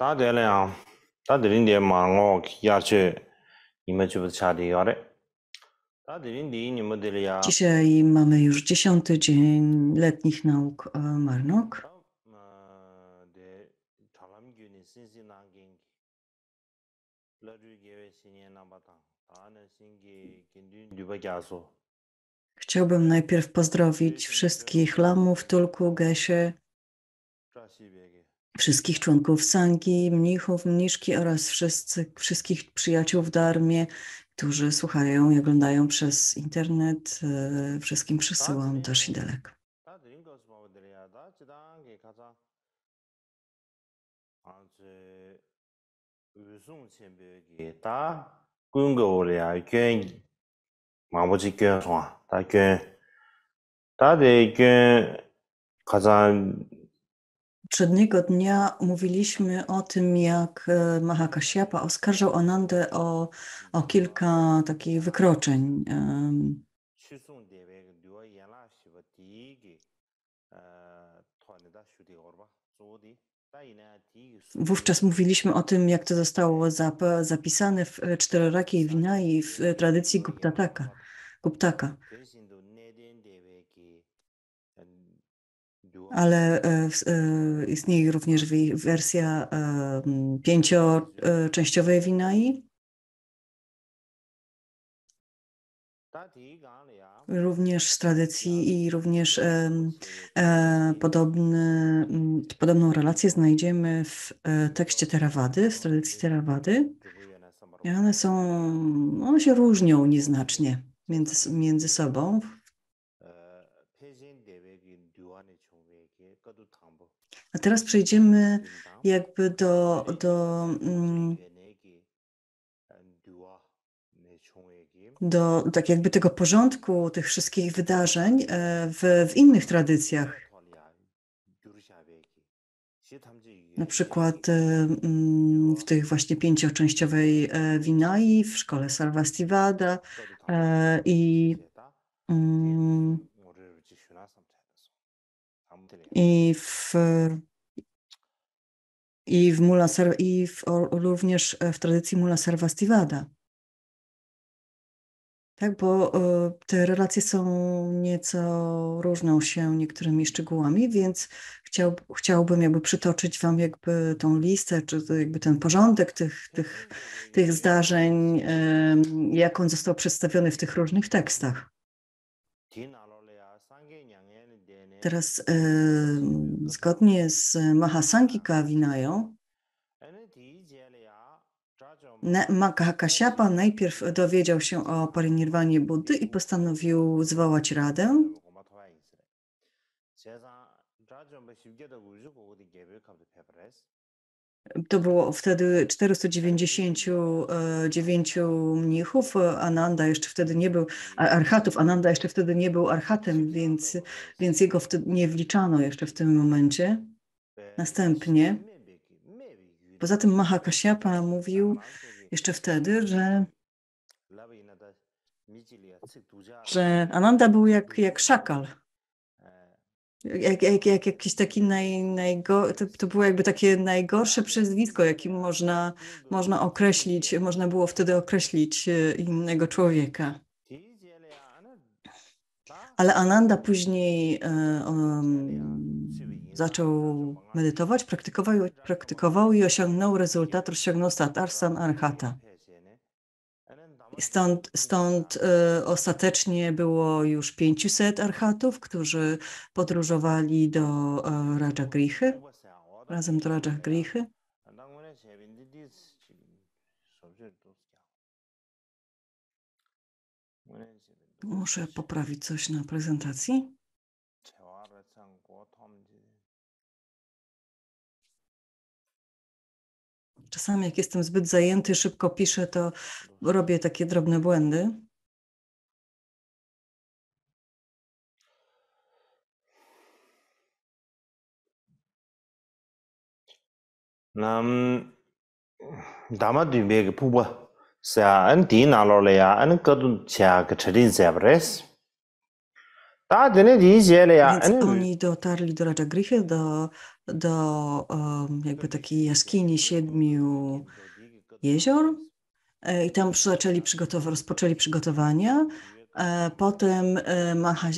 Tā dēlē āng, mā ngō yā chū chādi yā... Dzisiaj mamy już dziesiąty dzień letnich nauk Marnok. Chciałbym najpierw pozdrowić wszystkich lamów, tulku, gesie, wszystkich członków Sangi, mnichów, mniszki oraz wszyscy, wszystkich przyjaciół w Darmie, którzy słuchają i oglądają przez internet. E, wszystkim przesyłam też i dalek. Ta poprzedniego dnia mówiliśmy o tym, jak e, Mahakasyapa oskarżał Anandę o, o kilka takich wykroczeń. Wówczas mówiliśmy o tym, jak to zostało zapisane w e, Czterorakiej i w e, tradycji Guptataka. Guptaka. ale e, e, istnieje również wersja e, pięcioczęściowej Winai. Również z tradycji i również podobny, podobną relację znajdziemy w tekście Terawady, z tradycji Terawady. I one są, one się różnią nieznacznie między, między sobą A teraz przejdziemy jakby do, do, mm, do tak jakby tego porządku tych wszystkich wydarzeń e, w, w innych tradycjach. Na przykład e, mm, w tych właśnie pięcioczęściowej Winai, e, w szkole Sarvastivada i mm, i w, i w, Mula, i w, również e, w tradycji Mula serwastivada Tak, bo e, te relacje są nieco różnią się niektórymi szczegółami, więc chciał, chciałbym jakby przytoczyć Wam jakby tą listę, czy jakby ten porządek tych, tych, mhm. tych zdarzeń, jak on został przedstawiony w tych różnych tekstach. Teraz y, zgodnie z Mahasangi Kawinają, Makahakasiapa najpierw dowiedział się o parinirwanie Buddy i postanowił zwołać radę. To było wtedy 499 e, mnichów. E, Ananda jeszcze wtedy nie był, archatów. Ananda jeszcze wtedy nie był archatem, więc, więc jego wtedy nie wliczano jeszcze w tym momencie. Następnie, poza tym Mahakasiapa mówił jeszcze wtedy, że, że Ananda był jak, jak szakal jak, jak, jak jakiś taki naj, najgo, to, to, było jakby takie najgorsze przezwisko, jakim można, można określić, można było wtedy określić e, innego człowieka. Ale Ananda później um, zaczął medytować, praktykował, praktykował i osiągnął rezultat, osiągnął satarsan arhata. Stąd, stąd e, ostatecznie było już 500 archatów, którzy podróżowali do e, Raja Grichy, razem do Raja Grichy. Muszę poprawić coś na prezentacji. Czasami jak jestem zbyt zajęty, szybko piszę, to robię takie drobne błędy. nam dama dibye ge pugwa sa an di na lo le ya an zawsze. Tadne diesele ja. Więc oni dotarli do Raja Griffith, do, do um, jakby takiej jaskini siedmiu jezior e, i tam zaczęli przygotow rozpoczęli przygotowania. E, potem e, Maha,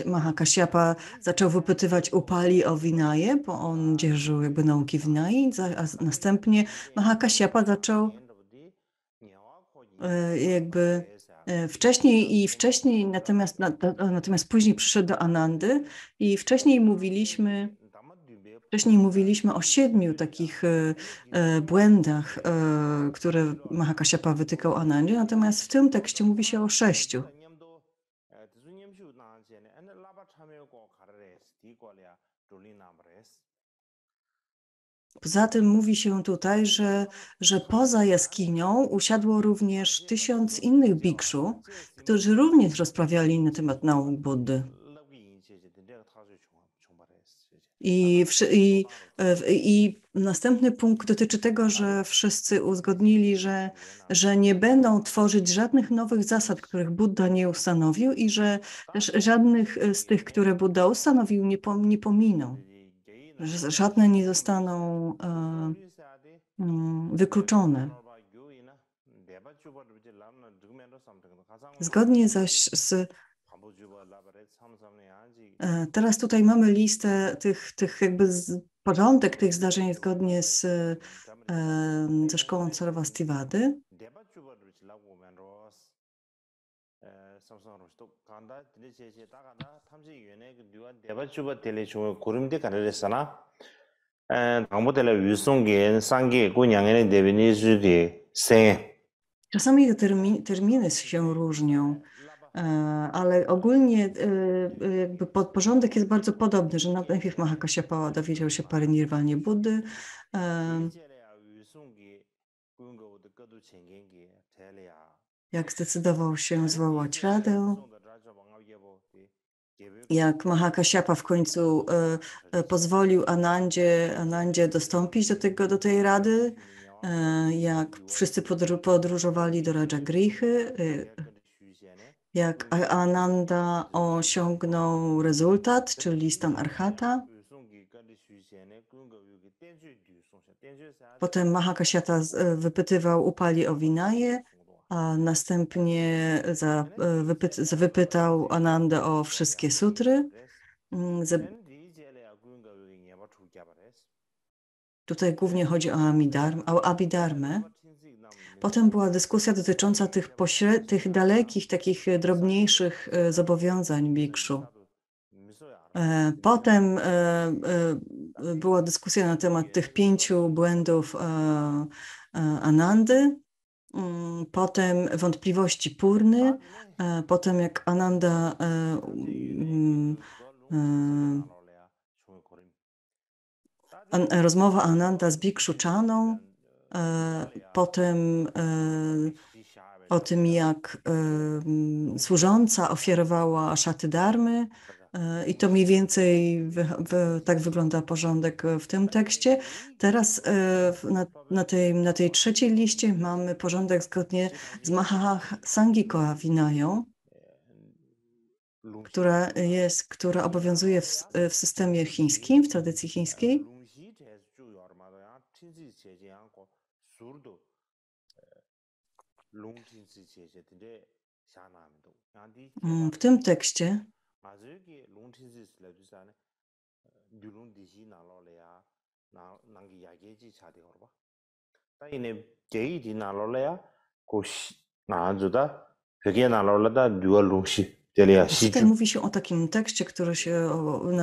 zaczął wypytywać Upali o Winaję, bo on dzierżył jakby nauki Winai, a następnie Maha zaczął jakby E, wcześniej i wcześniej, natomiast, natomiast później przyszedł do Anandy i wcześniej mówiliśmy, wcześniej mówiliśmy o siedmiu takich e, e, błędach, które Mahakasiapa wytykał Anandzie, natomiast w tym tekście mówi się o sześciu. Poza tym mówi się tutaj, że, że poza jaskinią usiadło również tysiąc innych bikszu, którzy również rozprawiali na temat nauk Buddy. I, i, e, I, następny punkt dotyczy tego, że wszyscy uzgodnili, że, że nie będą tworzyć żadnych nowych zasad, których Buddha nie ustanowił, i że też żadnych z tych, które Buddha ustanowił, nie, pom, nie pominą żadne nie zostaną e, mm, wykluczone. Zgodnie zaś z e, Teraz tutaj mamy listę tych, tych jakby z, porządek tych zdarzeń zgodnie z, e, ze szkołą Sarwastivady. samsangros to kanda dile che che ta kanda thamje yene ge duwa deba chuba dile chu kurim de kanare sana dangbo dele yusung sangge ku nyangene debe ni ju sen Czasami te terminy się różnią, e, ale ogólnie e, e, jakby porządek jest bardzo podobny, że najpierw Mahakashyapa dowiedział się pary nirwanie Buddy jak zdecydował się zwołać Radę, jak Mahakasiapa w końcu e, e, pozwolił Anandzie, Anandzie dostąpić do, tego, do tej Rady, e, jak wszyscy podru, podróżowali do Rajagrihy, e, jak Ananda osiągnął rezultat, czyli stan Arhata. Potem Mahakasiata e, wypytywał upali o Winaję a następnie za, e, wypy, wypytał Anandę o wszystkie sutry. Mm, tutaj głównie chodzi o, Amidarm, o Abhidharmę. Potem była dyskusja dotycząca tych, pośred, tych dalekich, takich drobniejszych e, zobowiązań bikszu. E, potem była dyskusja na temat tych pięciu błędów Anandy. Mm, potem wątpliwości Purny, e, potem jak Ananda e, mm, e, rozmowa Ananda z Chaną, potem o tym, jak służąca ofiarowała szaty darmy, E, I to mniej więcej tak wygląda porządek e, w tym tekście. Teraz e, na, na, tej, na tej trzeciej liście mamy porządek zgodnie z Mahasangikoa Winają, która, jest, która obowiązuje w, w systemie chińskim, w tradycji chińskiej. Mm, w tym tekście 마즈기 롱티지스 나로레야 야게지 자데 따이네 제이디 나로레야 고시 나주다 나로레다 Tutaj mówi się o takim tekście, który się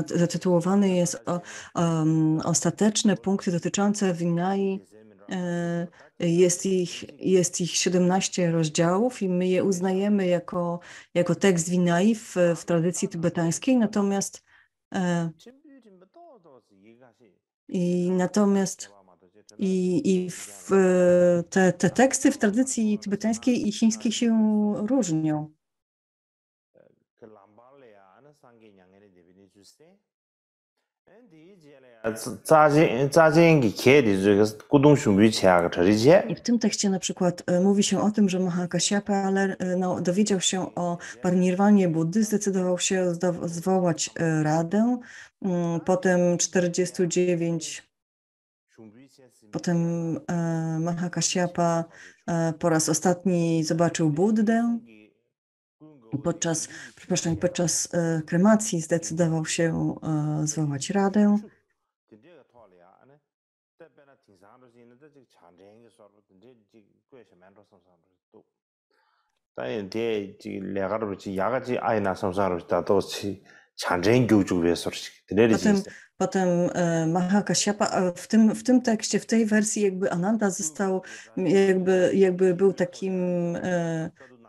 zatytułowany jest o, um, Ostateczne punkty dotyczące Winai E, jest ich, jest ich 17 rozdziałów i my je uznajemy jako, jako tekst Winai w, w tradycji tybetańskiej, natomiast e, i natomiast i, i w, te, te teksty w tradycji tybetańskiej i chińskiej się różnią. I w tym tekście na przykład e, mówi się o tym, że Mahakashyapa e, no, dowiedział się o parnirwanie Buddy, zdecydował się zwołać e, radę, mm, potem 49 Potem e, po raz ostatni zobaczył Buddę podczas, przepraszam, podczas e, kremacji zdecydował się e, zwołać radę. Potem, potem e, Mahakashyapa w tym, w tym tekście, w tej wersji jakby Ananda został, jakby, jakby był takim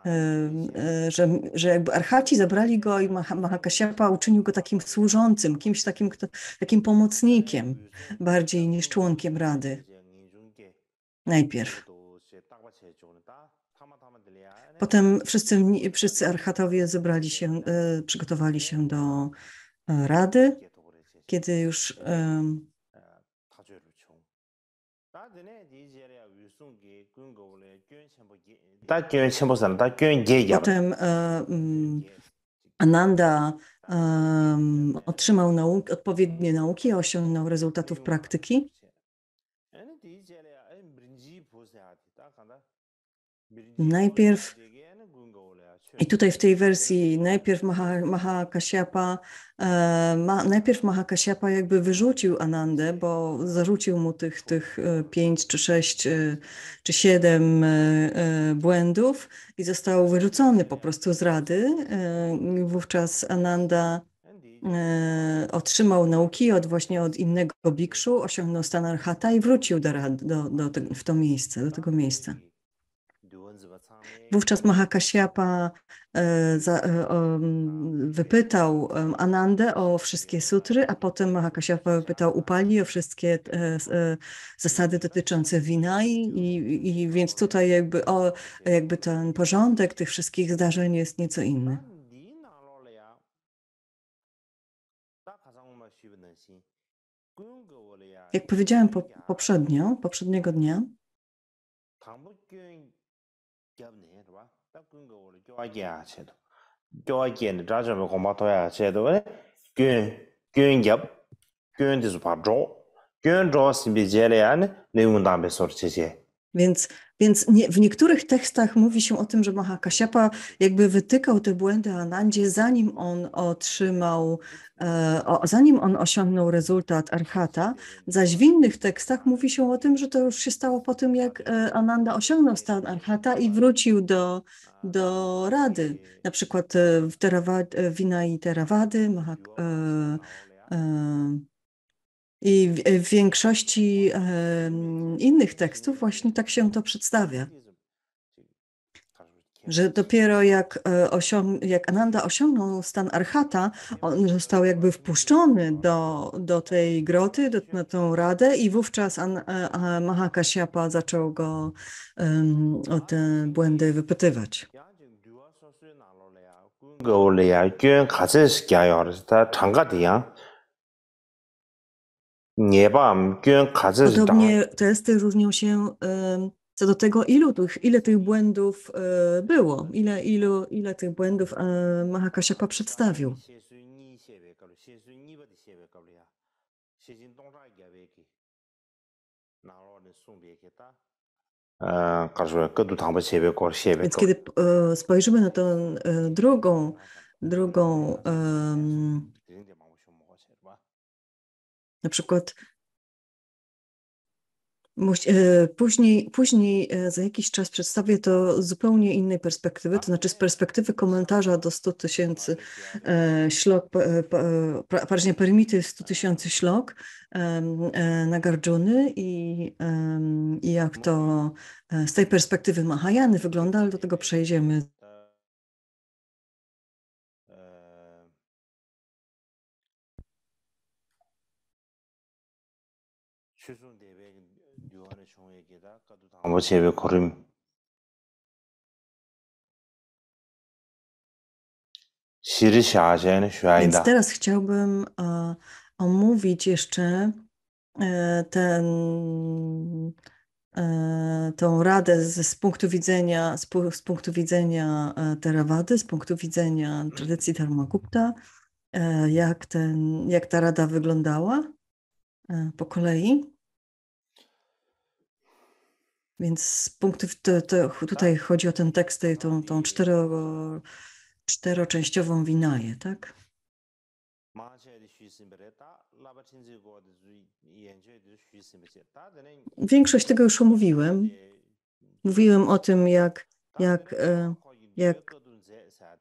Y, że, że jakby Archaci zabrali go i Mahakasiapa uczynił go takim służącym, kimś takim, kto, takim pomocnikiem, bardziej niż członkiem rady. Najpierw. Potem wszyscy, wszyscy archatowie zebrali się, y, przygotowali się do y, rady, kiedy już Potem e, mm, Ananda e, otrzymał odpowiednie nauki, osiągnął rezultatów praktyki. Najpierw i tutaj w tej wersji najpierw Maha, Maha Kasiapa, e, ma, najpierw Maha Kasiapa jakby wyrzucił Anandę, bo zarzucił mu tych, tych e, pięć czy sześć e, czy siedem e, błędów i został wyrzucony po prostu z rady. E, wówczas Ananda otrzymał nauki od właśnie od innego bikszu, osiągnął stan arhata i wrócił do, do, do, do w to miejsce, do tego miejsca. Wówczas Mahakasiapa e, e, wypytał e, Anandę o wszystkie sutry, a potem Mahakasiapa wypytał Upali o wszystkie zasady dotyczące wina i, i, i więc tutaj jakby, o, jakby ten porządek tych wszystkich zdarzeń jest nieco inny. Jak powiedziałem po, poprzednio, poprzedniego dnia, dolgio acido dolgio drago combato acido quindi quindi gap quindi zupar gio quindi rosimbi celian neumandambesorci więc Więc nie, w niektórych tekstach mówi się o tym, że Mahakasiapa jakby wytykał te błędy Anandzie, zanim on otrzymał, e, o, zanim on osiągnął rezultat arhata, zaś w innych tekstach mówi się o tym, że to już się stało po tym, jak e, Ananda osiągnął stan arhata i wrócił do, do rady. Na przykład e, w Terawad, Wina i Terawady, Mahak, e, e, i w, e, większości e, innych tekstów właśnie tak się to przedstawia. Że dopiero jak, e, osiąg- jak Ananda osiągnął stan archata, on został jakby wpuszczony do, do tej groty, do, na tą radę i wówczas An- Mahakasiapa zaczął go um, o te błędy wypytywać. Gaulaya, nie mam, Podobnie testy różnią się co do tego, ilu tych, ile tych błędów e, było, ile, ilu, ile tych błędów e, Mahakasiapa przedstawił. E, Więc kiedy spojrzymy na tę drugą, drugą na przykład e, Później, później e, za jakiś czas przedstawię to z zupełnie innej perspektywy, to znaczy z perspektywy komentarza do 100 tysięcy e, ślok, parznie permity 100 tysięcy ślok na i, i jak to z tej perspektywy Mahajany wygląda, ale do tego przejdziemy 아버지 예배 걸음 Więc teraz chciałbym e, omówić jeszcze e, ten, e, tą radę z, z, punktu widzenia, z, z punktu widzenia e, Theravady, z punktu widzenia tradycji Dharmagupta, jak, ten, jak ta rada wyglądała po kolei. Więc z punktu te, te, tutaj tak. chodzi o ten tekst, tą, tą cztero, czteroczęściową winaję, tak? Większość tego już omówiłem. Mówiłem o tym, jak, jak, e, jak,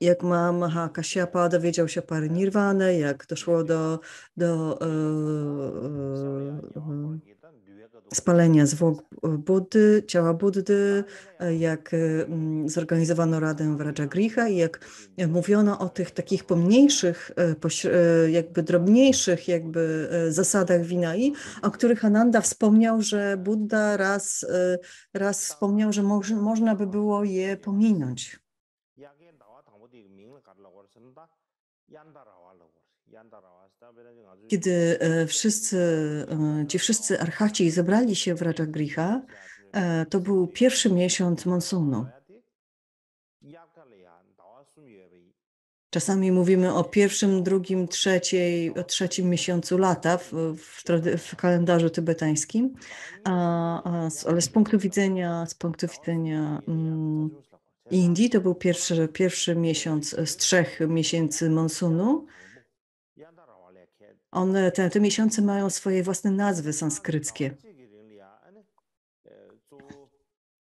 jak ma Maha Kasiapa dowiedział się pary Nirwane, jak doszło do, do, do, e, do e, spalenia zwłok Buddy, ciała Buddy, jak e, mm, zorganizowano radę w Griha i jak mówiono o tych takich pomniejszych, e, e, jakby drobniejszych jakby zasadach Winai, o których Ananda wspomniał, że Buddha raz, raz wspomniał, że moż, można by było je pominąć. Kiedy wszyscy, ci wszyscy archaci zebrali się w Rajagriha, to był pierwszy miesiąc monsunu. Czasami mówimy o pierwszym, drugim, trzeciej, o trzecim miesiącu lata w, w, w kalendarzu tybetańskim, a, a, ale z punktu widzenia, z punktu widzenia mm, Indii. To był pierwszy, pierwszy miesiąc z trzech miesięcy monsunu. One, te, te miesiące mają swoje własne nazwy sanskryckie.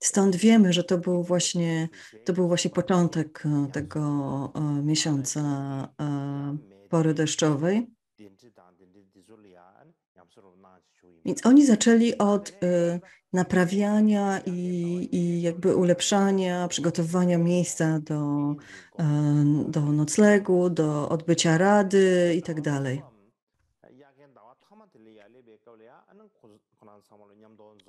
Stąd wiemy, że to był właśnie, to był właśnie początek e, tego e, miesiąca e, pory deszczowej. Więc oni zaczęli od y, naprawiania i, i jakby ulepszania, przygotowywania miejsca do, e, do noclegu, do odbycia rady i tak dalej.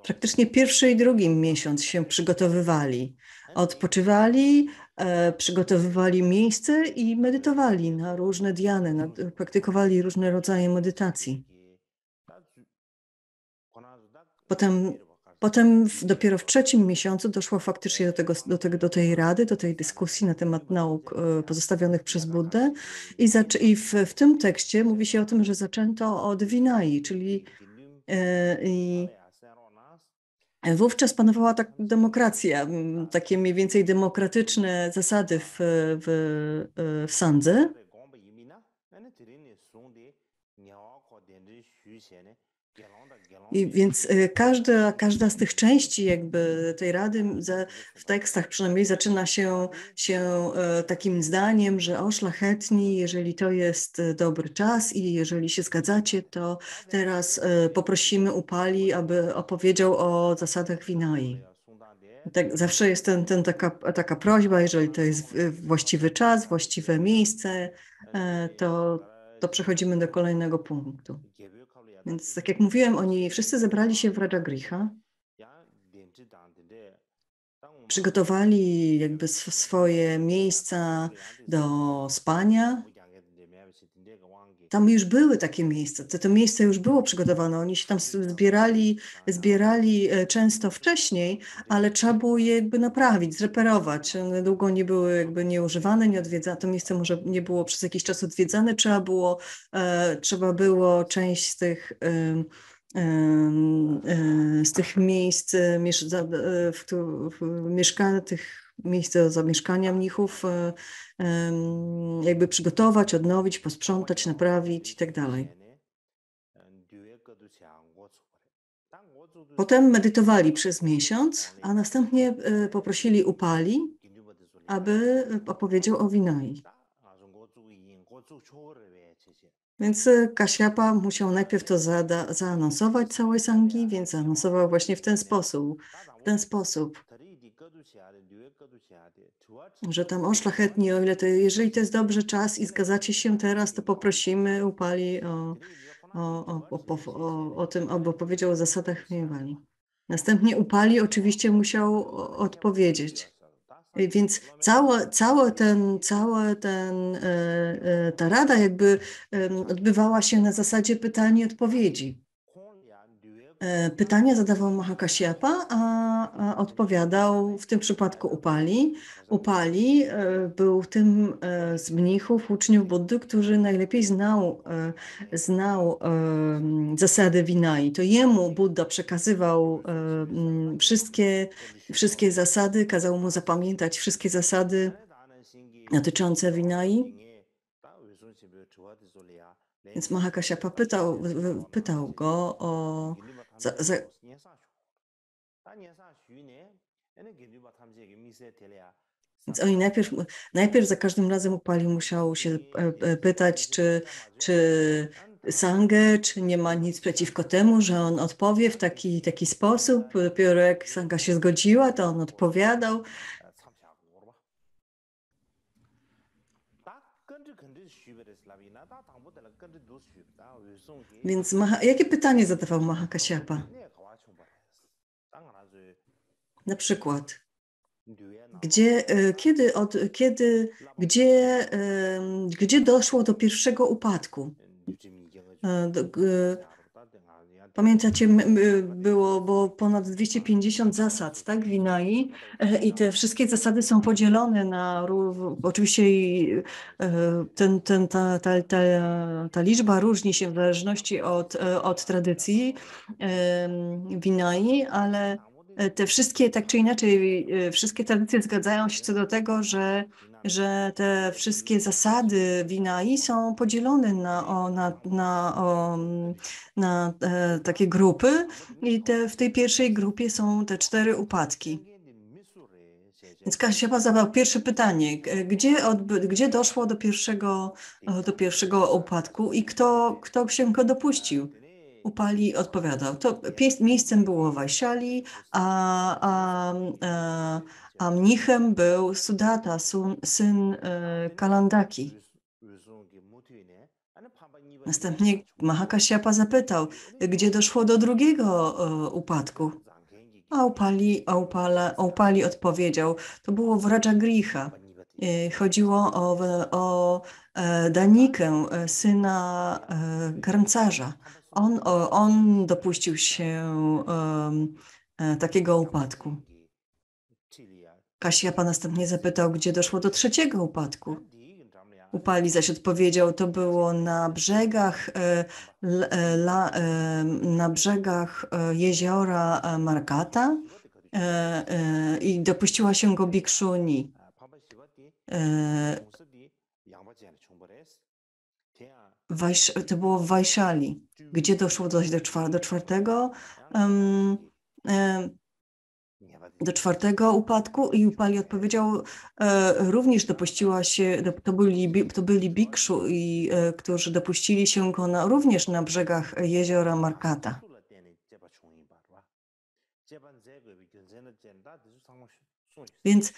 Praktycznie pierwszy i drugi miesiąc się przygotowywali. Odpoczywali, e, przygotowywali miejsce i medytowali na różne diany, praktykowali różne rodzaje medytacji. Potem, potem w, dopiero w trzecim miesiącu doszło faktycznie do, tego, do, tego, do tej rady, do tej dyskusji na temat nauk e, pozostawionych przez Buddę. I, i w, w tym tekście mówi się o tym, że zaczęto od Winai, czyli e, i Wówczas panowała tak demokracja, takie mniej więcej demokratyczne zasady w, w, e, w Sandze. I więc e, każda, każda z tych części jakby tej rady w tekstach przynajmniej zaczyna się, się e, takim zdaniem, że o szlachetni, jeżeli to jest e, dobry czas i jeżeli się zgadzacie, to teraz poprosimy Upali, aby opowiedział o zasadach winai. Tak, zawsze jest ten, ten taka, taka prośba, jeżeli to jest właściwy czas, właściwe miejsce, to, to przechodzimy do kolejnego punktu. Więc tak jak mówiłem, oni wszyscy zebrali się w Radagricha, przygotowali jakby swoje miejsca do spania, tam już były takie miejsca, to, to miejsce już było przygotowane, oni się tam zbierali, zbierali e, często wcześniej, ale trzeba było je jakby naprawić, zreperować. One długo nie były jakby nieużywane, nie odwiedzane, to miejsce może nie było przez jakiś czas odwiedzane, trzeba było, e, trzeba było część z tych... E, e z tych miejsc e, mieszka, tych miejsce zamieszkania mnichów e, jakby przygotować, odnowić, posprzątać, naprawić i tak dalej. Potem medytowali przez miesiąc, a następnie e, poprosili Upali, aby e, opowiedział o Winai. Więc Kasiapa musiał najpierw to zaanonsować całej Sangi, więc zaanonsował właśnie w ten sposób. W ten sposób że tam on o ile to, jeżeli to jest dobrze czas i zgadzacie się teraz, to poprosimy upali o, o, o, o, o tym, aby powiedział o zasadach Niewali. Następnie upali oczywiście musiał odpowiedzieć. Y, więc cała, cała ten, cała ten, e, e, ta rada jakby odbywała się na zasadzie pytań i odpowiedzi. E, Pytania zadawał Mahakashyapa, a odpowiadał w tym przypadku Upali. Upali e, był tym e, z mnichów, uczniów Buddy, który najlepiej znał, znał zasady Winai. To jemu Buddha przekazywał wszystkie, wszystkie zasady, kazał mu zapamiętać wszystkie zasady dotyczące Winai. Więc Mahakasiapa pytał, pytał go o więc oni najpierw, najpierw za każdym razem upali musiał się pytać, czy, czy Sangę, czy nie ma nic przeciwko temu, że on odpowie w taki, taki sposób. Dopiero jak Sanga się zgodziła, to on odpowiadał. Więc Maha, jakie pytanie zadawał Maha Kasiapa? Na przykład, gdzie, e, kiedy, od, kiedy, gdzie, e, gdzie doszło do pierwszego upadku? E, Pamiętacie, było, bo ponad 250 zasad, tak, Winai? E, I te wszystkie zasady są podzielone na, oczywiście e, ten, ten, ta, ta, ta, ta liczba różni się w zależności od, e, od tradycji Winai, ale te wszystkie, tak czy inaczej, wszystkie tradycje zgadzają się co do tego, że że te wszystkie zasady winai są podzielone na, o, na, na, o, na e, takie grupy i te, w tej pierwszej grupie są te cztery upadki. Więc Kasia zadał pierwsze pytanie, gdzie, gdzie doszło do pierwszego, e, do pierwszego upadku i kto, kto się go dopuścił? Upali odpowiadał. To miejscem było Wajsiali, a, a, a e, a mnichem był Sudata, syn e, Kalandaki. Następnie Mahakasiapa zapytał, gdzie doszło do drugiego e, upadku. A Upali, Upala, Upali odpowiedział, to było w Rajagriha. E, chodziło o, o Danikę, syna garncarza. On, on dopuścił się takiego upadku. Kasiapa następnie zapytał, gdzie doszło do trzeciego upadku. Upali zaś odpowiedział, to było na brzegach, e, e, e, na brzegach jeziora Markata i dopuściła się go Bikszuni. to było w Wajszali, gdzie doszło do, do czwartego um, um, do czwartego upadku i Upali odpowiedział, e, również dopuściła się, to byli, to byli Bikszu, i, e, którzy dopuścili się go na, również na brzegach jeziora Markata. Więc,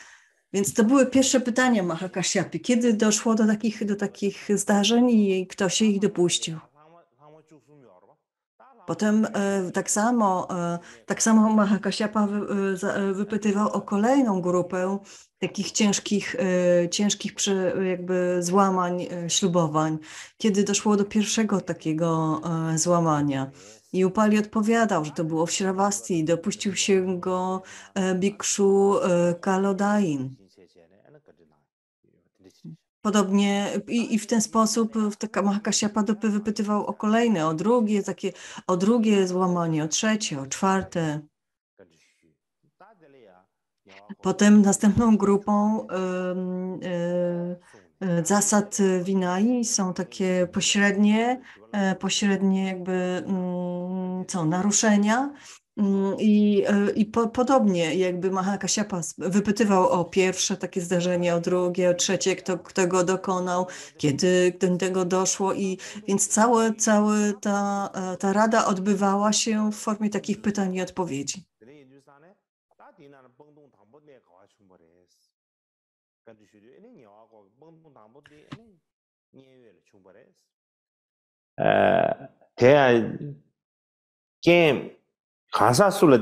więc to były pierwsze pytania Mahakasiapi. Kiedy doszło do takich, do takich zdarzeń i kto się ich dopuścił? Potem e, tak samo, e, tak samo Mahakasiapa e, wypytywał o kolejną grupę takich ciężkich, ciężkich jakby złamań, ślubowań, kiedy doszło do pierwszego takiego złamania. I Upali odpowiadał, że to było w i dopuścił się go Bikszu Kalodain. Podobnie i, i w ten sposób e, Mahakasiapa dopy wypytywał o kolejne, o drugie, takie, o drugie złamanie, o trzecie, o czwarte. Potem następną grupą y, y, y, zasad winai są takie pośrednie, e, pośrednie jakby mm, co, naruszenia Mm, I, e, i po, podobnie jakby Mahaka Siapa wypytywał o pierwsze takie zdarzenie, o drugie, o trzecie, kto, kto go dokonał, kiedy do tego doszło i więc cała całe ta, e, ta rada odbywała się w formie takich pytań i odpowiedzi. E, 가사술로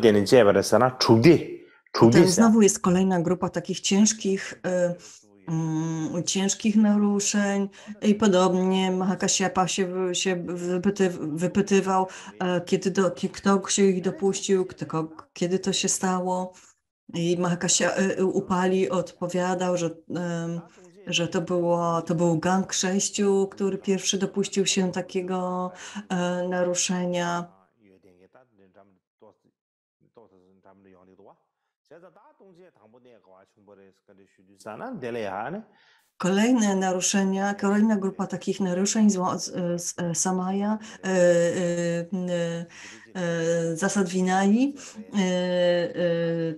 znowu jest kolejna grupa takich ciężkich y, mm, ciężkich naruszeń i podobnie Mahakasiapa się, się wypyty, wypytywał, e, kiedy do, kto się ich dopuścił, kto, kiedy to się stało. I Mahakasia e, e, upali odpowiadał, że, że to, było, to był gang sześciu, który pierwszy dopuścił się takiego naruszenia. Kolejne naruszenia, kolejna grupa takich naruszeń z, z, z e, Samaja, e, e, e, e zasad Winali, e,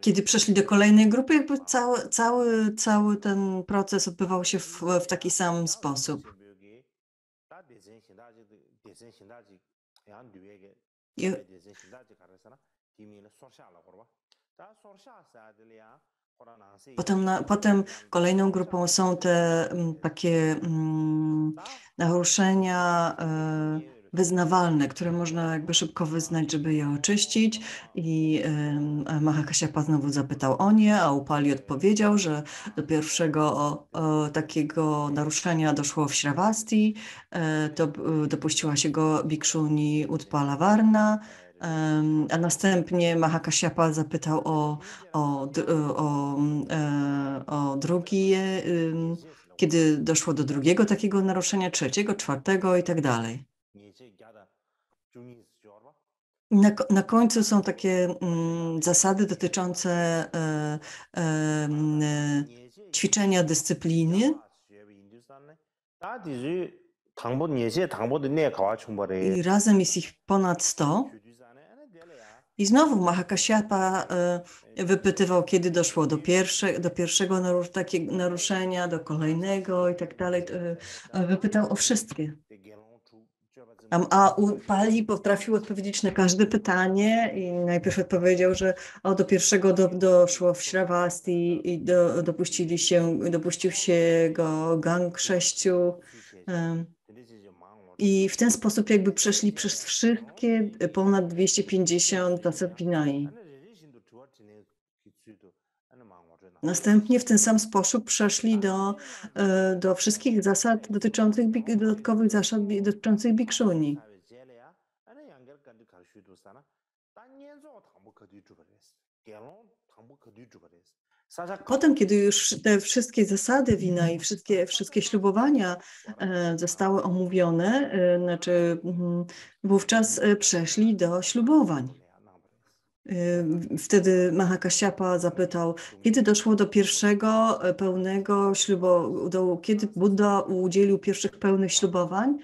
kiedy przeszli do kolejnej grupy, jakby cały, cały, cały ten proces odbywał się w, w taki sam sposób. I, Potem, na, potem kolejną grupą są te mm, takie mm, naruszenia e, wyznawalne, które można jakby szybko wyznać, żeby je oczyścić. I y, Mahakasiapa znowu zapytał o nie, a Upali odpowiedział, że do pierwszego o, o, takiego naruszenia doszło w Śrawasti. E, to, e, dopuściła się go Bikshuni Utpala Varna a następnie Mahakashyapa zapytał o, o, o, o e, drugie, kiedy doszło do drugiego takiego naruszenia, trzeciego, czwartego i tak dalej. Na, na końcu są takie mm, zasady dotyczące e, e, ćwiczenia dyscypliny. I razem jest ich ponad 100. I znowu Mahakasiapa e, wypytywał, kiedy doszło do, pierwsze, do pierwszego naruszenia, do kolejnego i tak dalej. E, wypytał o wszystkie. A Pali potrafił odpowiedzieć na każde pytanie i najpierw odpowiedział, że o, do pierwszego do, doszło w Śrawasti i do, dopuścili się, dopuścił się go gang sześciu. Um, i w ten sposób jakby przeszli przez wszystkie e, ponad 250 zasepinai. Następnie w ten sam sposób przeszli do, e, do wszystkich zasad dotyczących, dodatkowych zasad dotyczących bikszuni. Potem, kiedy już te wszystkie zasady wina i wszystkie, wszystkie ślubowania e, zostały omówione, e, znaczy mhm, wówczas e, przeszli do ślubowań. Wtedy Mahakasiapa zapytał, kiedy doszło do pierwszego pełnego ślubowania, kiedy Buddha udzielił pierwszych pełnych ślubowań?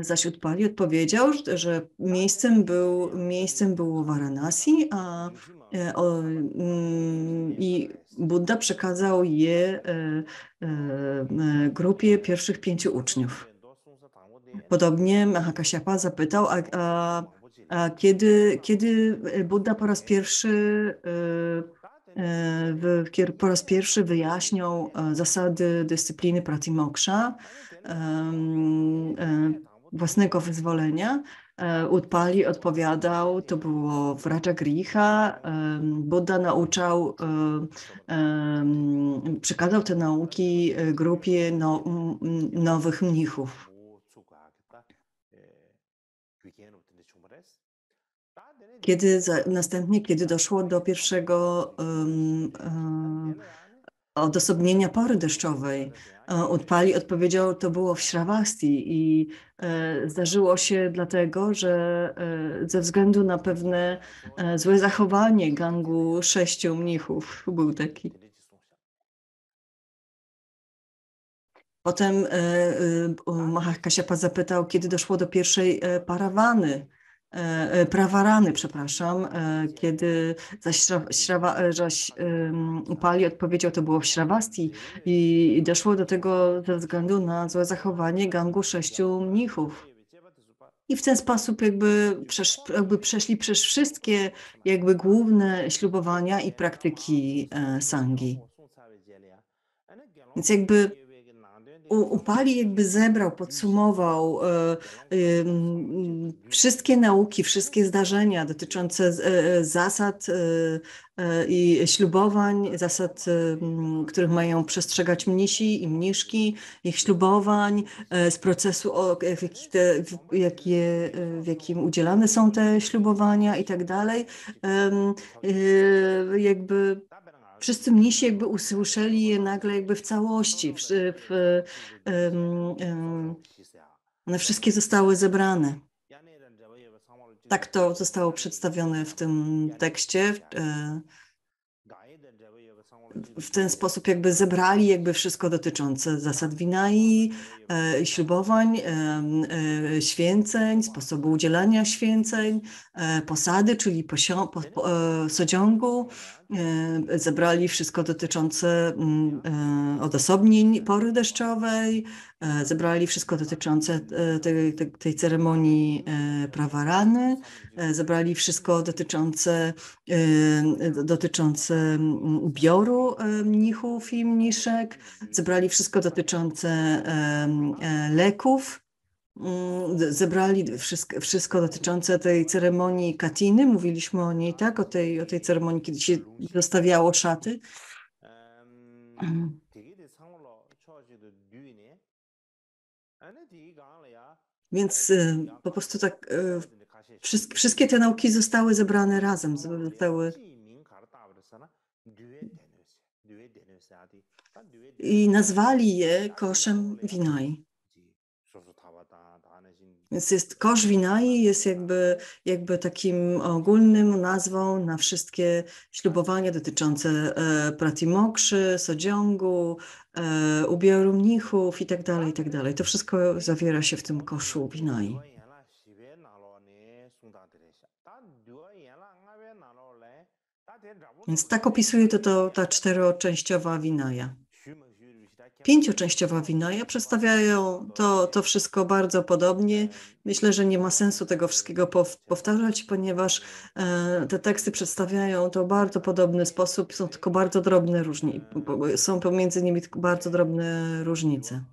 Zaś Utpali odpowiedział, że miejscem, był, miejscem było Varanasi, a E, mm, i Buddha przekazał je e, e, grupie pierwszych pięciu uczniów. Podobnie Mahakasiapa zapytał, a, a, a kiedy, kiedy Buddha po raz pierwszy po raz pierwszy wyjaśniał zasady dyscypliny Pratimoksha, własnego wyzwolenia, E, Utpali odpowiadał, to było w Raja Griha. Buddha nauczał, e, przekazał te nauki e, grupie no, nowych mnichów. Kiedy następnie, kiedy doszło do pierwszego um, um, odosobnienia pory deszczowej, E, odpali, odpowiedział, to było w Śrawasti i e, zdarzyło się dlatego, że e, ze względu na pewne złe zachowanie gangu sześciu mnichów był taki. Potem Mahakasiapa zapytał, kiedy doszło do pierwszej parawany. E, e, prawa rany, przepraszam, e, kiedy zaś Śrawa, zaś Upali odpowiedział, to było w Śrawastii i doszło do tego ze względu na złe zachowanie gangu sześciu mnichów. I w ten sposób jakby, przesz, jakby przeszli przez wszystkie jakby główne ślubowania i praktyki sangi. Więc jakby upali jakby zebrał, podsumował e, e, wszystkie nauki, wszystkie zdarzenia dotyczące e, zasad i ślubowań, zasad, których mają przestrzegać mnisi i mniszki, ich ślubowań, z procesu, w, jaki te, w, jakie, w jakim udzielane są te ślubowania i tak dalej. Jakby wszyscy mnisi jakby usłyszeli je nagle jakby w całości. W, w, um, um, one wszystkie zostały zebrane. Tak to zostało przedstawione w tym tekście. W e, ten sposób jakby zebrali jakby wszystko dotyczące zasad winai, e, ślubowań, e, święceń, sposobu udzielania święceń, posady, czyli posio, po, po, sodziągu, E, zebrali wszystko dotyczące mm, e, odosobnień pory deszczowej, e, zebrali wszystko dotyczące tej, tej ceremonii prawa rany, zebrali wszystko dotyczące, dotyczące mm, ubioru mnichów i mniszek, zebrali wszystko dotyczące leków Mm, zebrali wszystko, wszystko, dotyczące tej ceremonii Katiny. Mówiliśmy o niej, tak? O tej, o tej ceremonii, kiedy się dostawiało szaty. Więc y, po prostu tak y, wszystkie te nauki zostały zebrane razem, zostały i nazwali je koszem Winaj. Więc jest kosz winai jest jakby, jakby takim ogólnym nazwą na wszystkie ślubowania dotyczące e, pratimokszy, sodziągu, e, ubioru mnichów itd., tak itd. Tak to wszystko zawiera się w tym koszu winai. Więc tak opisuje to, to ta czteroczęściowa winaja pięcioczęściowa winaja przedstawiają to, to wszystko bardzo podobnie. Myślę, że nie ma sensu tego wszystkiego powtarzać, ponieważ e, te teksty przedstawiają to w bardzo podobny sposób, są tylko bardzo drobne różnice, są pomiędzy nimi bardzo drobne różnice.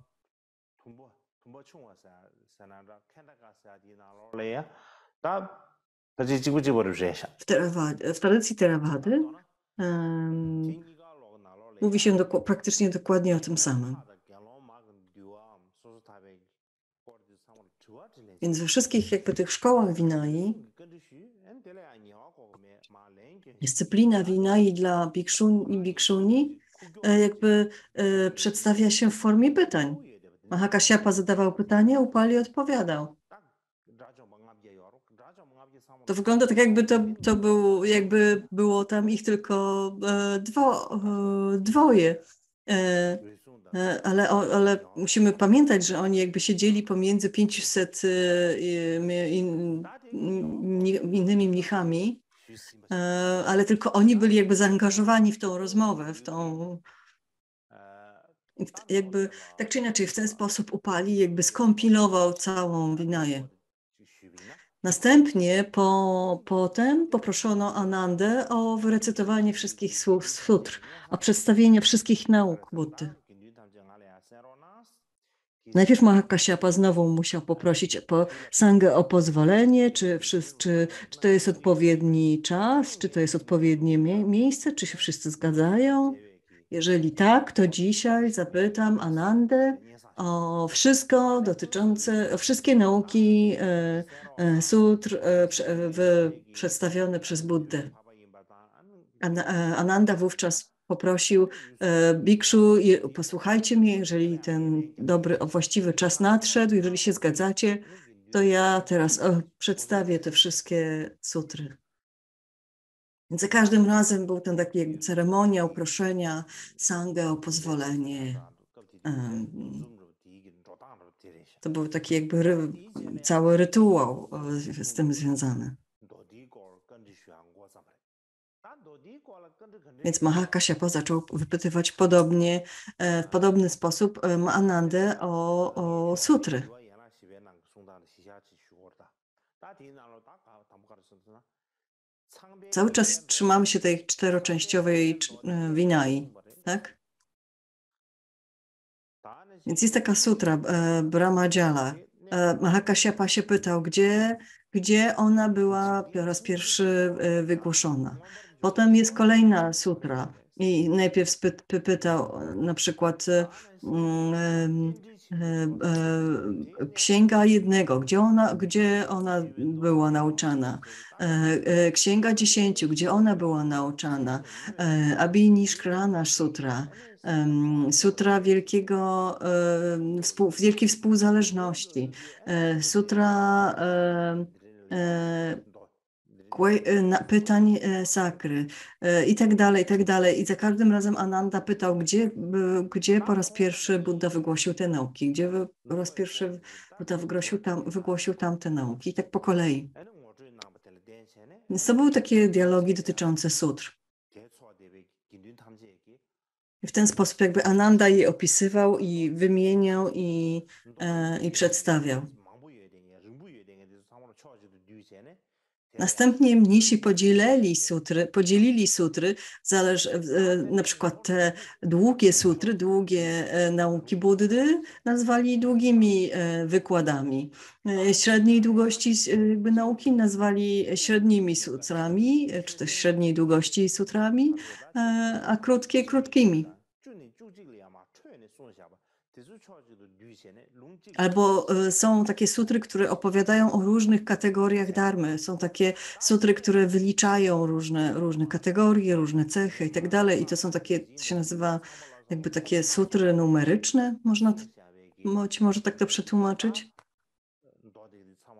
W, terawa, w tradycji Terawady um, mówi się doku praktycznie dokładnie o tym samym. Więc we wszystkich jakby tych szkołach winai dyscyplina winai dla bhikszun i bhikszuni e, jakby e, przedstawia się w formie pytań. Mahakasiapa zadawał pytanie, Upali odpowiadał. To wygląda tak, jakby to, to był, jakby było tam ich tylko e, dwo, e, dwoje. E, e ale, ale musimy pamiętać, że oni jakby siedzieli pomiędzy 500 e, in, innymi mnichami, e, ale tylko oni byli jakby zaangażowani w tą rozmowę, w tą jakby tak czy inaczej w ten sposób upali, jakby skompilował całą winaję. Następnie po, potem poproszono Anandę o wyrecytowanie wszystkich słów z sutr, o przedstawienie wszystkich nauk Buddy. Najpierw Mahakasiapa znowu musiał poprosić po Sangę o pozwolenie, czy, czy, czy to jest odpowiedni czas, czy to jest odpowiednie mie miejsce, czy się wszyscy zgadzają. Jeżeli tak, to dzisiaj zapytam Anandę, o wszystko dotyczące, o wszystkie nauki e, e, sutr e, przedstawione przez Buddę. Ananda wówczas poprosił Bikszu, posłuchajcie mnie, jeżeli ten dobry, właściwy czas nadszedł, jeżeli się zgadzacie, to ja teraz przedstawię te wszystkie sutry. Więc za każdym razem był ten taki ceremonia uproszenia sangę o pozwolenie to był taki jakby ry cały rytuał e, z tym związany. Więc Mahakasiapa zaczął wypytywać podobnie, e, w podobny sposób e, Anandę o, o sutry. Cały czas trzymamy się tej czteroczęściowej winai, tak? Więc jest taka sutra e, Brahma Dziala. E, Mahakasiapa się pytał, gdzie, gdzie ona była po raz pierwszy e, wygłoszona. Potem jest kolejna sutra i najpierw pytał na przykład e, mm, e, E, e, księga jednego, gdzie ona, gdzie ona była nauczana, e, Księga dziesięciu, gdzie ona była nauczana, Abhinishkrana Sutra, Sutra wielkiego, współ, wielkiej współzależności, Sutra E, pytań e, sakry e, i tak dalej, i tak dalej. I za każdym razem Ananda pytał, gdzie, gdzie po raz pierwszy Buddha wygłosił te nauki, gdzie po raz pierwszy Buddha wygłosił tam, wygłosił tam te nauki i tak po kolei. Więc to były takie dialogi dotyczące sutr. I w ten sposób jakby Ananda je opisywał i wymieniał i, e, i przedstawiał. Następnie mnisi podzielili sutry, podzielili sutry zależ, e, na przykład te długie sutry, długie e, nauki Buddy nazwali długimi e, wykładami. Średniej długości jakby nauki nazwali średnimi sutrami, czy też średniej długości sutrami, a krótkie krótkimi. Albo e, są takie sutry, które opowiadają o różnych kategoriach darmy. Są takie sutry, które wyliczają różne, różne kategorie, różne cechy i tak dalej. I to są takie, to się nazywa jakby takie sutry numeryczne, można to, może tak to przetłumaczyć.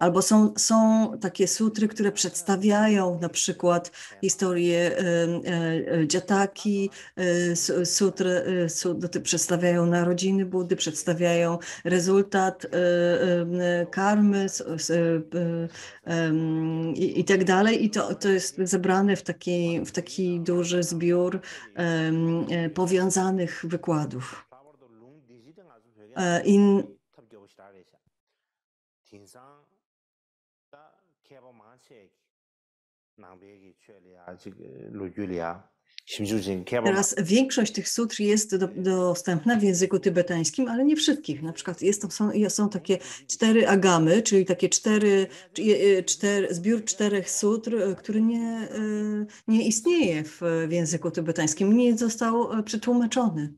Albo są, są takie sutry, które przedstawiają na przykład historię e, e, dziataki, e, sutry no przedstawiają narodziny Buddy, przedstawiają rezultat karmy i tak dalej. I to, to jest zebrane w taki, w taki duży zbiór powiązanych wykładów. In, Teraz większość tych sutr jest do, dostępna w języku tybetańskim, ale nie wszystkich. Na przykład jest, są, są takie cztery agamy, czyli takie cztery, y, zbiór czterech sutr, y, który nie, y, nie istnieje w, w języku tybetańskim, nie został przetłumaczony.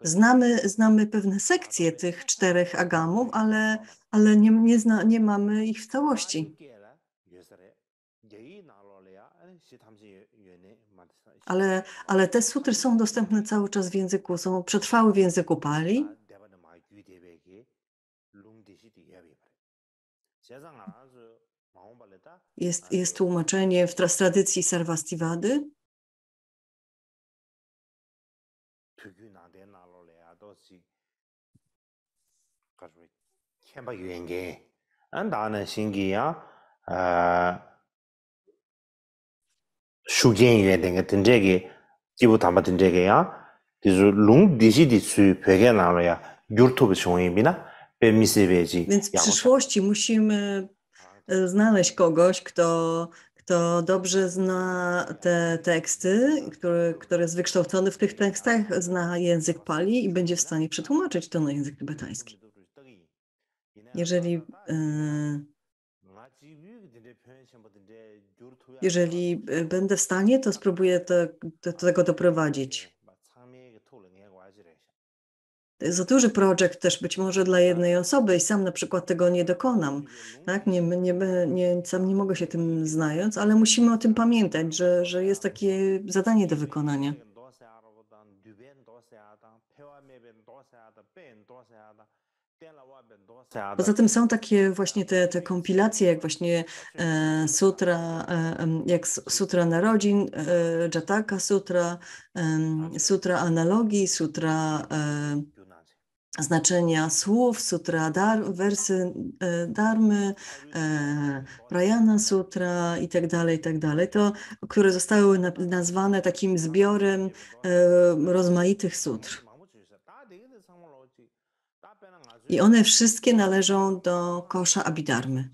Znamy, znamy pewne sekcje tych czterech agamów, ale, ale nie, nie, zna, nie mamy ich w całości. Ale, ale te sutry są dostępne cały czas w języku, są przetrwały w języku pali. Jest, jest tłumaczenie w tradycji Sarvastivady. khenpa yuwen An dana shingi ya shujen yuwen denga jibu tamba tenze ya, dizu lung dishi di tsu nama ya yurtubi shungin bina, pe misebe ji. Więc w przyszłości musimy e, znaleźć kogoś, kto kto dobrze zna te teksty, który, który jest wykształcony w tych tekstach, zna język pali i będzie w stanie przetłumaczyć to na język tybetański jeżeli, e, jeżeli e, będę w stanie, to spróbuję do, do tego doprowadzić. To jest za duży projekt też być może dla jednej osoby i sam na przykład tego nie dokonam. Tak? Nie, nie, nie, sam nie mogę się tym znając, ale musimy o tym pamiętać, że, że jest takie zadanie do wykonania. Poza tym są takie właśnie te, te kompilacje, jak właśnie e, sutra, e, jak sutra narodzin, e, Jataka sutra, sutra analogii, sutra znaczenia słów, sutra dar, wersy darmy, prajana sutra i tak dalej, i tak dalej, to, które zostały nazwane takim zbiorem rozmaitych sutr. I one wszystkie należą do kosza Abidarmy.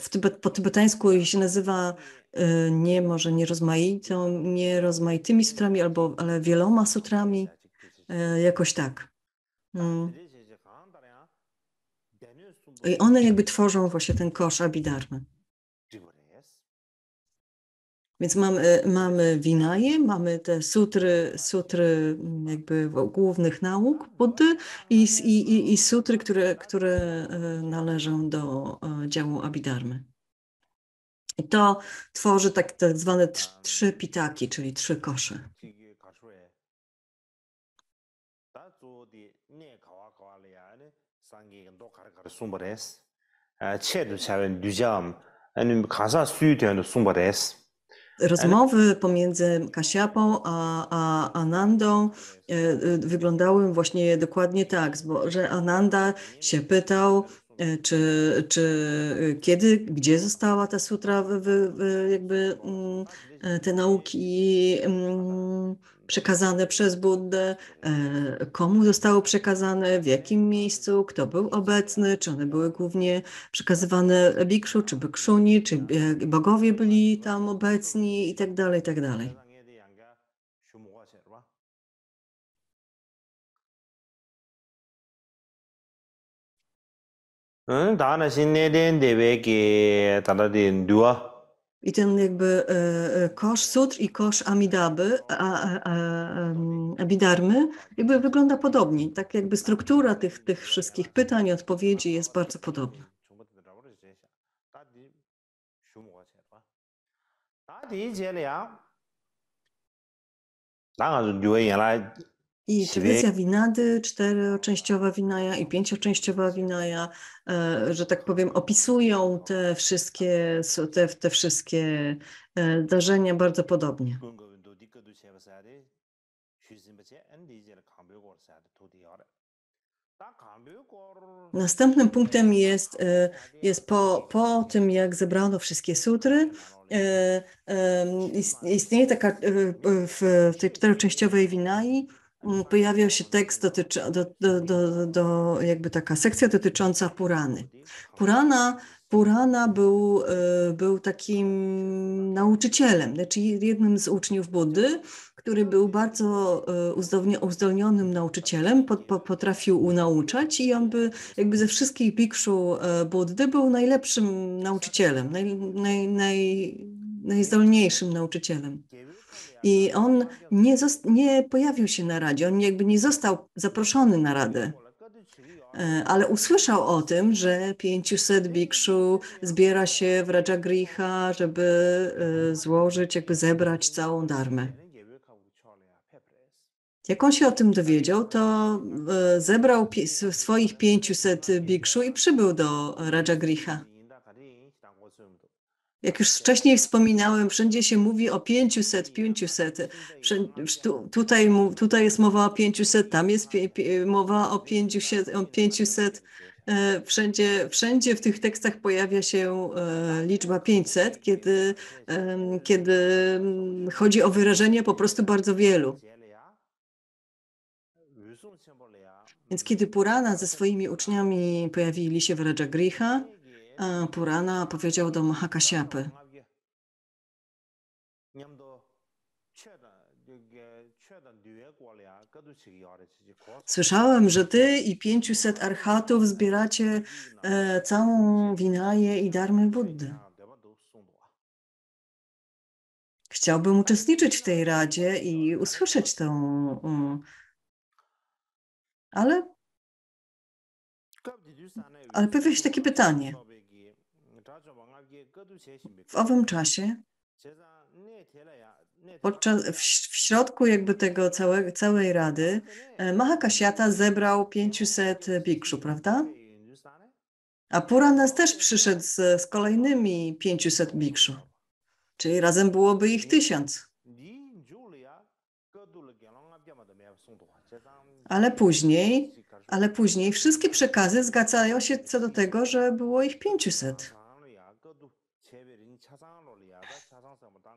W tybet, po tybetańsku się nazywa y, nie może nierozmaitą, nierozmaitymi sutrami, albo, ale wieloma sutrami, y, jakoś tak. Mm. I one jakby tworzą właśnie ten kosz Abidarmy. Więc mamy, mamy winaje, mamy te sutry, sutry jakby głównych nauk Buddy i, i, i sutry, które, które należą do działu Abhidharmy. I to tworzy tak, tak zwane trzy pitaki, czyli trzy kosze. sumbares. Rozmowy pomiędzy Kasiapą a, a Anandą e, e, wyglądały właśnie dokładnie tak, bo że Ananda się pytał E, czy, czy e, kiedy, gdzie została ta sutra, wy, jakby mm, e, te nauki mm, przekazane przez Buddę, komu zostało przekazane, w jakim miejscu, kto był obecny, czy one były głównie przekazywane bikszu, czy bykszuni, czy bogowie byli tam obecni i tak dalej, i tak dalej. 다나 신내된 대회기 다다딘 두어 I ten jakby e, e, kosz sutr i kosz amidaby, a, a, a, abidarmy, jakby wygląda podobnie. Tak jakby struktura tych, tych wszystkich pytań i odpowiedzi jest bardzo podobna. I Szwecja Winady, czteroczęściowa winaja i pięcioczęściowa winaja, e, że tak powiem, opisują te wszystkie, te, te wszystkie zdarzenia e, bardzo podobnie. Następnym punktem jest, e, jest po, po tym, jak zebrano wszystkie sutry, istnieje taka w tej czteroczęściowej winai, Mm, pojawiał się tekst, dotyczy, do, do, do, do, jakby taka sekcja dotycząca Purany. Purana, Purana był, e, był takim nauczycielem, znaczy jednym z uczniów Buddy, który był bardzo e, uzdolnionym nauczycielem, potrafił nauczać i on by jakby ze wszystkich bikszu e, Buddy był najlepszym nauczycielem, naj, naj, naj najzdolniejszym nauczycielem. I on nie, nie pojawił się na Radzie, on jakby nie został zaproszony na Radę e, ale usłyszał o tym, że 500 bikszu zbiera się w Rajagriha, żeby e, złożyć, jakby zebrać całą darmę. Jak on się o tym dowiedział, to e, zebrał swoich 500 bikszu i przybył do Rajagriha. Jak już wcześniej wspominałem, wszędzie się mówi o 500, 500. Tutaj, tutaj jest mowa o 500, tam jest mowa o 500. O 500. E, wszędzie, wszędzie w tych tekstach pojawia się e, liczba 500, kiedy, kiedy chodzi o wyrażenie po prostu bardzo wielu. Więc kiedy Purana ze swoimi uczniami pojawili się w Rajagriha, Purana powiedział do Mahakasiapy, Słyszałem, że ty i 500 archatów zbieracie e, całą winaję i darmy Buddy. Chciałbym uczestniczyć w tej radzie i usłyszeć tę. Um, ale. Ale pojawia się takie pytanie. W owym czasie, podczas, w, w środku jakby tego całe, całej rady, e, Mahakasiata zebrał 500 bikszu, prawda? A Puranas też przyszedł z, z kolejnymi 500 bikszu, czyli razem byłoby ich tysiąc. Ale później, ale później wszystkie przekazy zgadzają się co do tego, że było ich 500.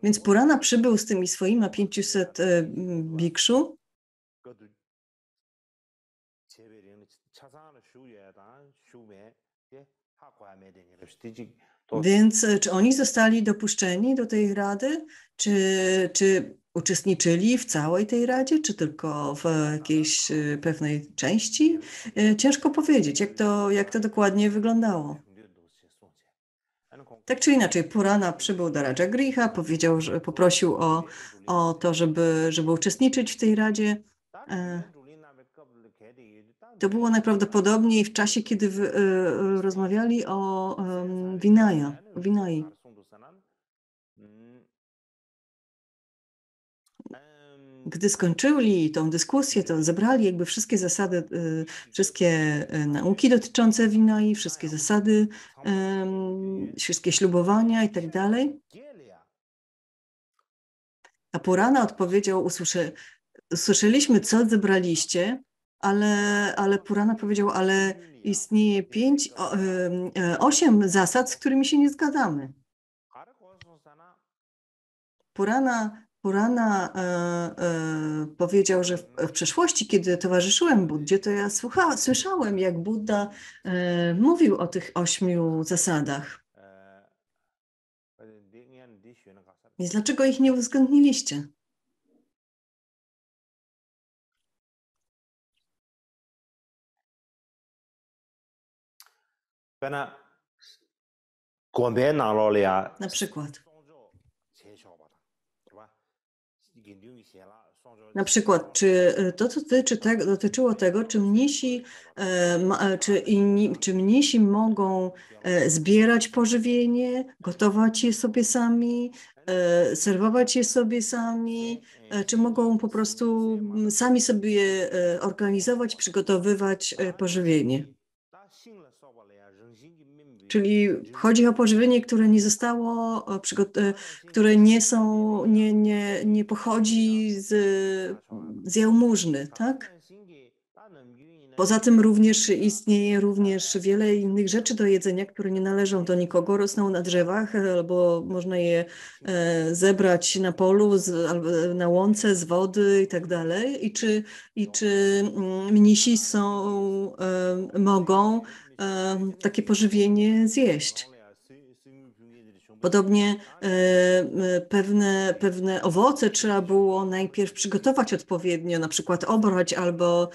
Więc Purana przybył z tymi swoimi 500 e, bikszu. Więc e, czy oni zostali dopuszczeni do tej rady, czy, czy uczestniczyli w całej tej radzie, czy tylko w jakiejś e, pewnej części? Ciężko powiedzieć, jak to, jak to dokładnie wyglądało. Tak czy inaczej, Purana przybył do Raja Griha, powiedział, że poprosił o, o to, żeby, żeby uczestniczyć w tej radzie. E, to było najprawdopodobniej w czasie, kiedy w, e, rozmawiali o um, Winaja, gdy skończyli tą dyskusję, to zebrali jakby wszystkie zasady, y, wszystkie y, nauki dotyczące wina i wszystkie zasady, wszystkie ślubowania i tak dalej. A Purana odpowiedział, usłyszy, usłyszeliśmy, co zebraliście, ale, ale Purana powiedział, ale istnieje pięć, y, osiem zasad, z którymi się nie zgadzamy. Purana Purana e, e, powiedział, że w, w, przeszłości, kiedy towarzyszyłem Buddzie, to ja słucha, słyszałem, jak Buddha e, mówił o tych ośmiu zasadach. Więc dlaczego ich nie uwzględniliście? Na przykład. Na przykład, czy y, to, dotyczy te, tak, dotyczyło tego, czy mnisi, e, e, czy, inni, czy mnisi mogą e, zbierać pożywienie, gotować je sobie sami, serwować je sobie sami, czy mogą po prostu sami sobie organizować, przygotowywać pożywienie? Czyli chodzi o pożywienie, które nie zostało, e, które nie są, nie, nie, nie pochodzi z, z jałmużny, tak? Poza tym również istnieje również wiele innych rzeczy do jedzenia, które nie należą do nikogo, rosną na drzewach albo można je e, zebrać na polu, z, albo na łące, z wody i tak dalej. I czy, i czy mm, mnisi są, e, mogą takie pożywienie zjeść. Podobnie pewne, pewne owoce trzeba było najpierw przygotować odpowiednio, na przykład obrać albo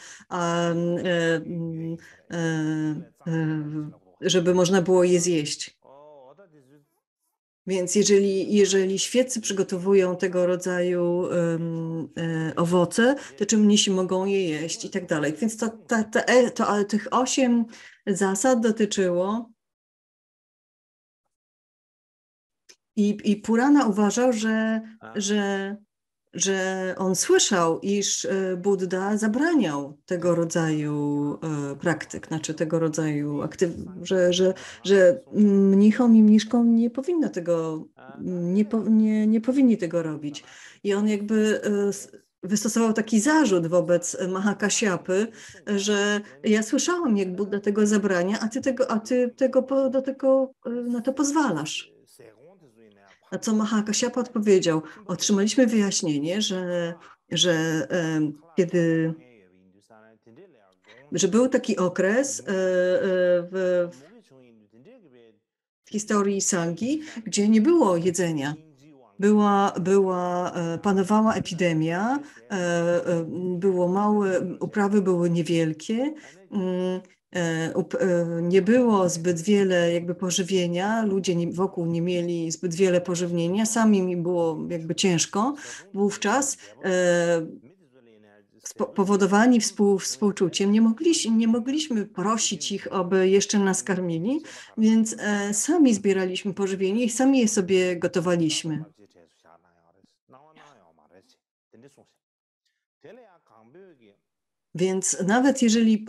żeby można było je zjeść. Więc jeżeli, jeżeli świecy przygotowują tego rodzaju um, e, owoce, to czy mnisi mogą je jeść i tak dalej. Więc to, ta, to, tych osiem zasad dotyczyło. I, i Purana uważał, że, że, że on słyszał, iż e, Buddha zabraniał tego rodzaju e, praktyk, znaczy tego rodzaju aktyw, że, że, że mnichom i mniszkom nie powinno tego, nie, nie, nie powinni tego robić. I on jakby e, wystosował taki zarzut wobec e, Mahakasiapy, że ja słyszałam, jak Buddha tego zabrania, a ty, tego, a ty tego, do tego, e, na to pozwalasz. Na co Mahakasiapa odpowiedział, otrzymaliśmy wyjaśnienie, że, że kiedy że był taki okres e, w, w historii Sangi, gdzie nie było jedzenia była, była, e, panowała epidemia, e, e, było małe, uprawy były niewielkie, mm, nie było zbyt wiele jakby pożywienia, ludzie wokół nie mieli zbyt wiele pożywienia, sami mi było jakby ciężko wówczas powodowani współ, współczuciem, nie, mogli, nie mogliśmy prosić ich, aby jeszcze nas karmili, więc sami zbieraliśmy pożywienie i sami je sobie gotowaliśmy. Więc nawet jeżeli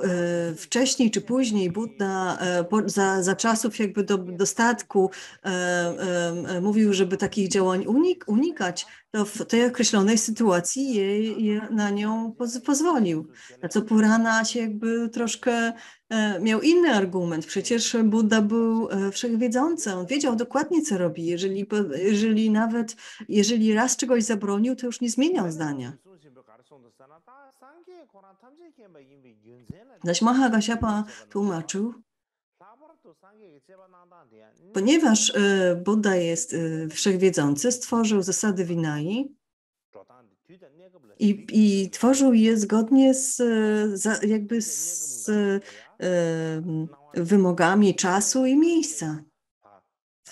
e, wcześniej czy później Buddha e, za, za czasów jakby do, dostatku e, mówił, żeby takich działań unik, unikać, to w tej określonej sytuacji jej, jej na nią pozwolił. Na co Purana się jakby troszkę miał inny argument. Przecież Buddha był wszechwiedzący, on wiedział dokładnie, co robi. Jeżeli, jeżeli nawet, jeżeli raz czegoś zabronił, to już nie zmieniał zdania. Zaś Mahagasiapa tłumaczył, ponieważ e, Buddha jest e, wszechwiedzący, stworzył zasady Winai i, i tworzył je zgodnie z, jakby z e, wymogami czasu i miejsca.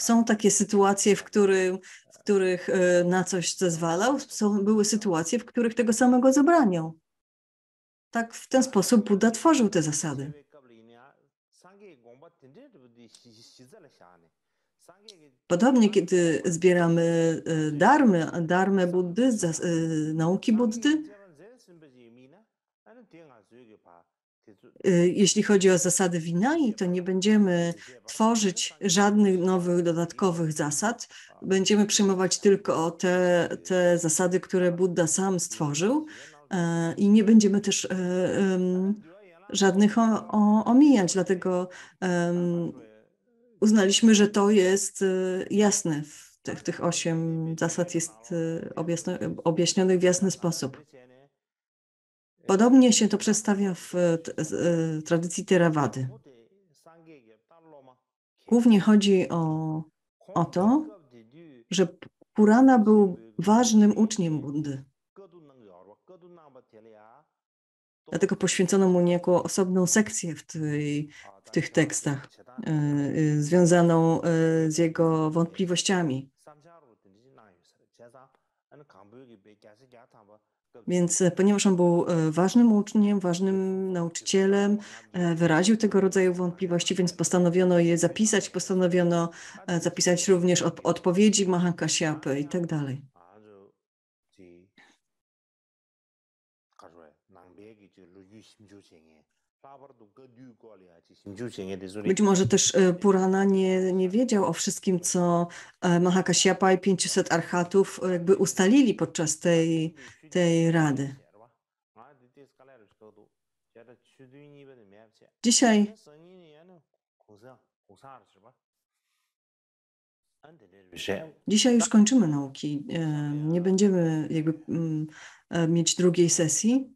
Są takie sytuacje, w, którym, w których e, na coś zezwalał, są, były sytuacje, w których tego samego zabraniał. Tak w ten sposób Buddha tworzył te zasady. Podobnie, kiedy zbieramy e, darmy, darmę Buddy, e, nauki Buddy, Y, jeśli chodzi o zasady winai, to nie będziemy tworzyć żadnych nowych dodatkowych zasad. Będziemy przyjmować tylko te, te zasady, które Buddha sam stworzył e, i nie będziemy też e, żadnych omijać. Dlatego uznaliśmy, że to jest e, jasne. W tych, tych osiem zasad jest objaśnionych w jasny sposób. Podobnie się to przedstawia w e, e, tradycji Theravady. Głównie chodzi o, o to, że Purana był ważnym uczniem Buddy. Dlatego poświęcono mu niejako osobną sekcję w, tej, w tych tekstach, yy, związaną yy, z jego wątpliwościami. Więc e, ponieważ on był e, ważnym uczniem, ważnym nauczycielem, e, wyraził tego rodzaju wątpliwości, więc postanowiono je zapisać, postanowiono zapisać również od, odpowiedzi Mahakasiapy i tak dalej. Być może też e, Purana nie, nie wiedział o wszystkim, co e, Mahakasyapa i 500 archatów e, jakby ustalili podczas tej, tej rady. Dzisiaj Dzisiaj już kończymy nauki. Nie będziemy jakby mm, mieć drugiej sesji.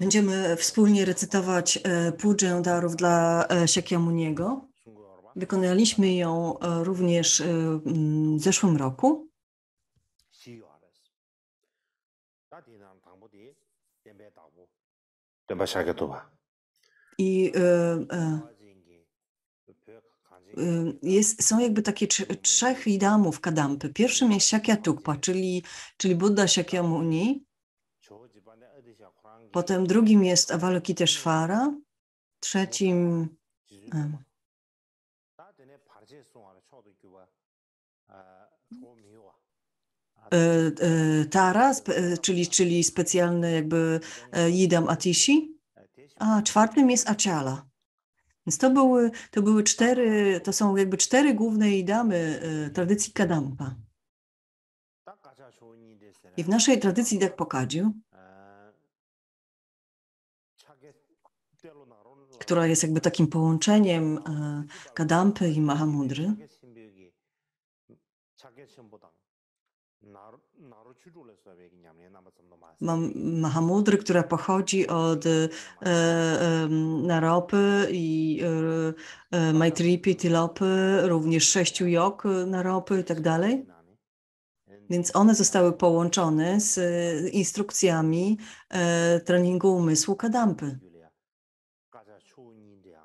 Będziemy wspólnie recytować e, Pudżę Darów dla e, Szekiamuniego. Wykonaliśmy ją e, również w zeszłym roku. I jest, są jakby takie trzech idamów kadampy. Pierwszym jest Shakyatugpa, czyli, czyli Buddha Shakyamuni, Potem drugim jest Avalokiteshvara, trzecim e, e, Tara, e, czyli, czyli specjalny jakby Jidam Atishi, a czwartym jest Achala. Więc to były, to były cztery, to są jakby cztery główne idamy tradycji Kadampa. I w naszej tradycji pokadził. która jest jakby takim połączeniem e, Kadampy i Mahamudry. Mam Mahamudry, która pochodzi od e, e, Naropy i e, e Maitripi, Tilopy, również sześciu jog Naropy i tak dalej. Więc one zostały połączone z e, instrukcjami treningu umysłu Kadampy.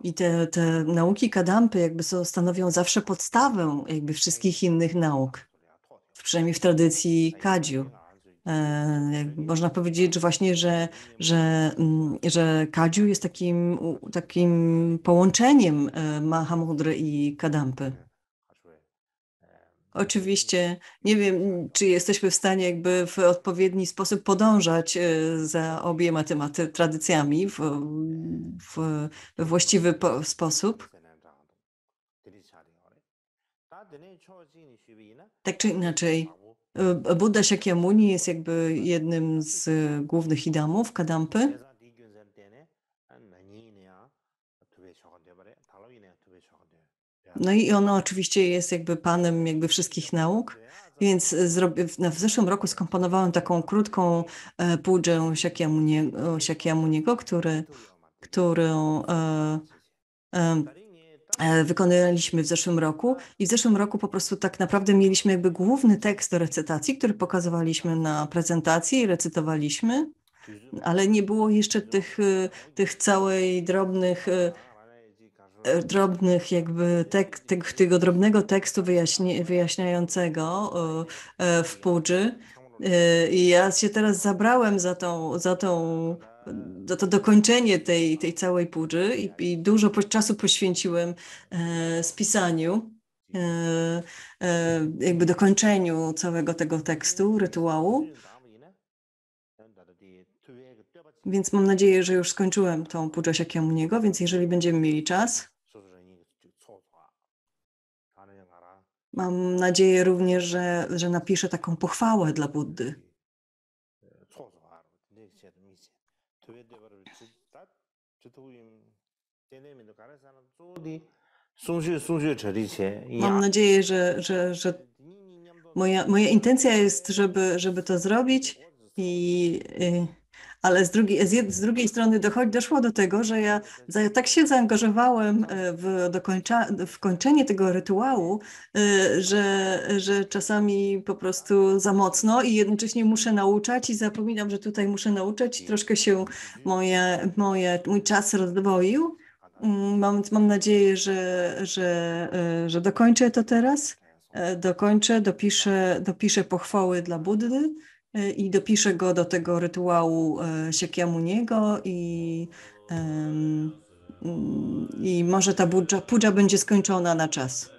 I te, te nauki kadampy jakby stanowią zawsze podstawę jakby wszystkich innych nauk, przynajmniej w tradycji kadziu. E, można powiedzieć, że właśnie, że, że, mm, że kadziu jest takim, takim połączeniem e, Mahamudry i kadampy. Oczywiście nie wiem, czy jesteśmy w stanie jakby w odpowiedni sposób podążać e, za obiema tematy, tradycjami w, w, we właściwy po, sposób. Tak czy inaczej, e, Buddha Shakyamuni jest jakby jednym z e, głównych idamów Kadampy. No i ono oczywiście jest jakby panem jakby wszystkich nauk. Więc w zeszłym roku skomponowałem taką krótką e, pudżę Siakiamuniego, który, którą e, e, e, wykonaliśmy w zeszłym roku i w zeszłym roku po prostu tak naprawdę mieliśmy jakby główny tekst do recytacji, który pokazywaliśmy na prezentacji i recytowaliśmy, ale nie było jeszcze tych, e, tych całej drobnych drobnych jakby tek, tek, tego drobnego tekstu wyjaśni, wyjaśniającego e, e, w Pudży. E, I ja się teraz zabrałem za tą, za tą to, to dokończenie tej, tej całej pudży i, i dużo czasu poświęciłem spisaniu, jakby dokończeniu całego tego tekstu, rytuału. Więc mam nadzieję, że już skończyłem tą pudżę niego, więc jeżeli będziemy mieli czas, Mam nadzieję również, że, że napisze taką pochwałę dla Buddy. Mam nadzieję, że, że, że moja, moja intencja jest, żeby, żeby to zrobić i, i y, ale z drugiej, z drugiej strony dochodzi, doszło do tego, że ja, ja tak się zaangażowałem e, w, dokończa, w kończenie tego rytuału, e, że, że czasami po prostu za mocno i jednocześnie muszę nauczać i zapominam, że tutaj muszę nauczać i troszkę się moje, moje, mój czas rozdwoił. Mm, mam, mam nadzieję, że, że, e, że dokończę to teraz. Dokończę, dopiszę, dopiszę pochwały dla Buddy E, i dopiszę go do tego rytuału e, Siekiamuniego i, mm, i może ta budża, pudża będzie skończona na czas.